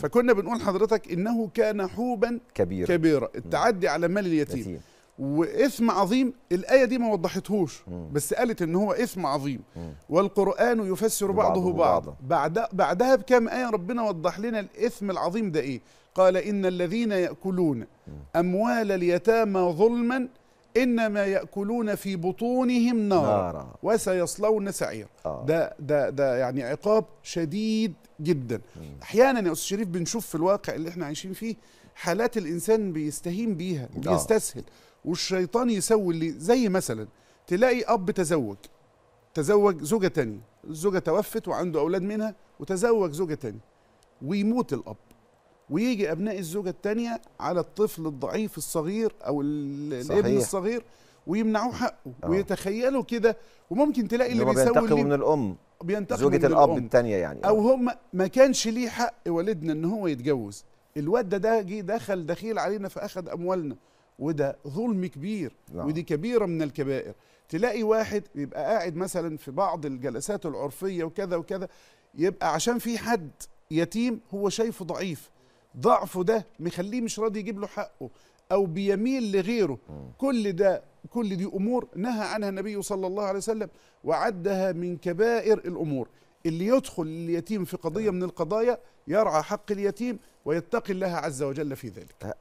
فكنا بنقول حضرتك انه كان حوبا كبيرا كبيرا التعدي على مال اليتيم يتيم. واثم عظيم الايه دي ما وضحتهوش بس قالت ان هو اثم عظيم والقران يفسر بعضه بعضا بعد بعدها بكام ايه ربنا وضح لنا الاثم العظيم ده ايه قال ان الذين ياكلون اموال اليتامى ظلما انما ياكلون في بطونهم نارا, نارا. وسيصلون سعيرا آه. ده ده ده يعني عقاب شديد جدا مم. احيانا يا استاذ شريف بنشوف في الواقع اللي احنا عايشين فيه حالات الانسان بيستهين بيها آه. بيستسهل والشيطان يسوي اللي زي مثلا تلاقي اب تزوج تزوج زوجه تانية الزوجه توفت وعنده اولاد منها وتزوج زوجه تانية ويموت الاب ويجي ابناء الزوجه الثانيه على الطفل الضعيف الصغير او الابن الصغير ويمنعوه حقه أوه. ويتخيلوا كده وممكن تلاقي اللي بيسوي بينتقموا من الام زوجة من الاب الثانيه يعني او هم ما كانش ليه حق والدنا ان هو يتجوز الواد ده جه دخل دخيل علينا فاخذ اموالنا وده ظلم كبير لا. نعم. ودي كبيره من الكبائر تلاقي واحد بيبقى قاعد مثلا في بعض الجلسات العرفيه وكذا وكذا يبقى عشان في حد يتيم هو شايفه ضعيف ضعفه ده مخليه مش راضي يجيب له حقه او بيميل لغيره كل ده كل دي امور نهى عنها النبي صلى الله عليه وسلم وعدها من كبائر الامور اللي يدخل اليتيم في قضيه من القضايا يرعى حق اليتيم ويتقي الله عز وجل في ذلك أه،